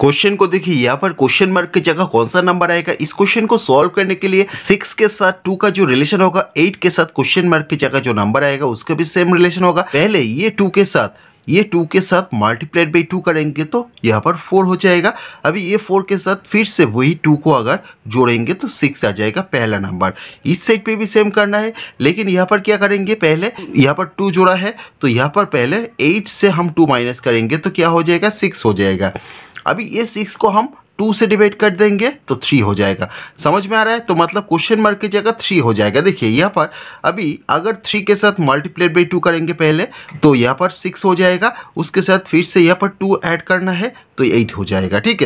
question को देखिए यहाँ पर क्वेश्चन मार्क की जगह कौन सा नंबर आएगा इस क्वेश्चन को सॉल्व करने के लिए सिक्स के साथ टू का जो रिलेशन होगा एट के साथ क्वेश्चन मार्क की जगह जो नंबर आएगा उसका भी सेम रिलेशन होगा पहले ये टू के साथ ये टू के साथ मल्टीप्लाइड बाई टू करेंगे तो यहाँ पर फोर हो जाएगा अभी ये फोर के साथ फिर से वही टू को अगर जोड़ेंगे तो सिक्स आ जाएगा पहला नंबर इस साइड पे भी सेम करना है लेकिन यहाँ पर क्या करेंगे पहले यहाँ पर टू जोड़ा है तो यहाँ पर पहले एट से हम टू माइनस करेंगे तो क्या हो जाएगा सिक्स हो जाएगा अभी ये सिक्स को हम टू से डिवाइड कर देंगे तो थ्री हो जाएगा समझ में आ रहा है तो मतलब क्वेश्चन मार्क की जगह थ्री हो जाएगा देखिए यहाँ पर अभी अगर थ्री के साथ मल्टीप्लेड बाई टू करेंगे पहले तो यहाँ पर सिक्स हो जाएगा उसके साथ फिर से यहाँ पर टू ऐड करना है तो एट हो जाएगा ठीक है